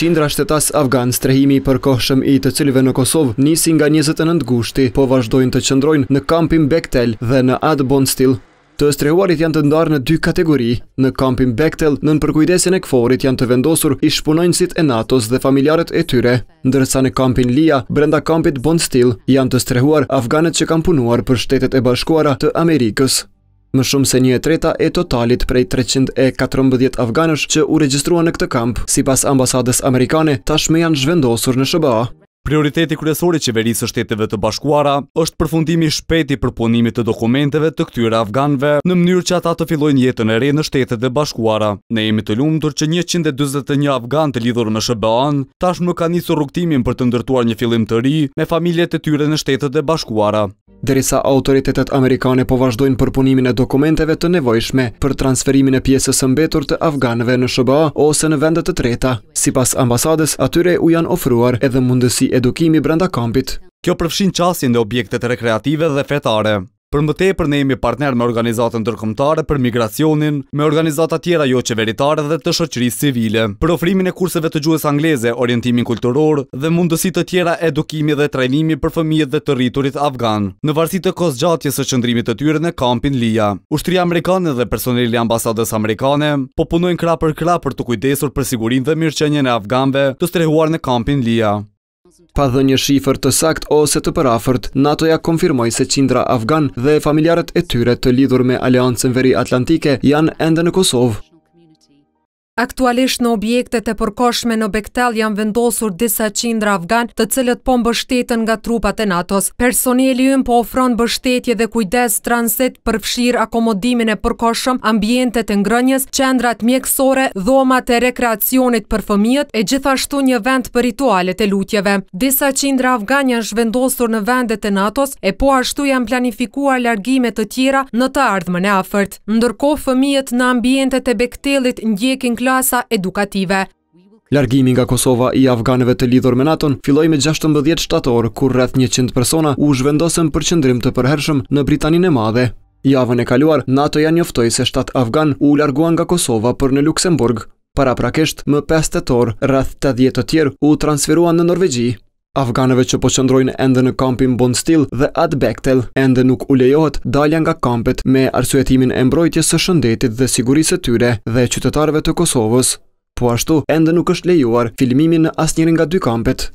qindra shtetas Afgan strehimi për kohëshëm i të cilive në Kosovë nisi nga 29 gushti, po vazhdojnë të qëndrojnë në kampin Bektel dhe në Ad Bonstil. Të strehuarit janë të ndarë në dy kategori, në kampin Bektel, në nënpërkujdesin e këforit janë të vendosur i shpunojnësit e Natos dhe familjarët e tyre, ndërsa në kampin Lia, brenda kampit Bonstil, janë të strehuar Afganet që kam punuar për shtetet e bashkuara të Amerikës. Më shumë se një e treta e totalit prej 314 afganësh që u registrua në këtë kamp, si pas ambasadës amerikane, tashme janë zhvendosur në Shëba. Prioriteti kryesori qeverisë shtetëve të bashkuara është përfundimi shpeti përponimit të dokumenteve të këtyre afganëve në mënyrë që ata të filojnë jetën e re në shtetët dhe bashkuara. Ne jemi të tërë që 121 afgan të lidhur me Shëbëan tash më ka njësë rukëtimin për të ndërtuar një filim të ri me familjet të tyre në shtetët dhe bashkuara derisa autoritetet amerikane po vazhdojnë përpunimin e dokumenteve të nevojshme për transferimin e pjesës mbetur të afganëve në SBA ose në vendet të treta. Si pas atyre u janë ofruar edhe mundësi edukimi brenda kampit. Kjo përfshin qasjen dhe objektet rekreative dhe fetare. Për më tepër ne jemi partner me organizatën ndërkombëtare për migracionin, me organizata tjera jo qeveritare dhe të shoqërisë civile. Për ofrimin e kurseve të gjuhës angleze, orientimin kulturor dhe mundësi të tjera edukimi dhe trajnimi për fëmijët dhe të rriturit afgan, në varësi të kohëzgjatjes së qendrimit të tyre në kampin Lia. Ushtria amerikane dhe personeli i ambasadës amerikane po punojnë krah për krah për të kujdesur për sigurinë dhe mirëqenien e afganëve të strehuar në kampin Lia pa dhe një shifër të sakt ose të përafërt, NATO ja konfirmoj se qindra Afgan dhe familjarët e tyre të lidhur me Aliancën Veri Atlantike janë ende në Kosovë. Aktualisht në objektet e përkoshme në Bektel janë vendosur disa qindra afgan të cilët po mbështetën nga trupat e natos. Personeli unë po ofronë bështetje dhe kujdes transit përfshirë akomodimin e përkoshëm, ambientet e ngrënjës, qendrat mjekësore, dhomat e rekreacionit për fëmijët e gjithashtu një vend për ritualet e lutjeve. Disa qindra afgan janë shvendosur në vendet e natos e po ashtu janë planifikuar largimet të tjera në të ardhme në afert. Ndërko fëmijët në ambientet e Bektelit n rasa edukative. Largimi nga Kosova i Afganëve të lidhur me NATO-n filloi me 16 shtator, kur rreth 100 persona u zhvendosën për qendrim të përhershëm në Britaninë e Madhe. Javën e kaluar, NATO ja njoftoi se shtat afgan u larguan nga Kosova për në Luksemburg. Para prakesht, më 5 tetor, rreth 80 të tjerë u transferuan në Norvegji. Afganëve që po qëndrojnë ende në kampin Bonstil dhe Ad Bektel ende nuk u lejohet dalja nga kampet me arsuetimin e mbrojtjes së shëndetit dhe sigurisë tyre dhe qytetarëve të Kosovës, po ashtu ende nuk është lejuar filmimin në asnjërin nga dy kampet.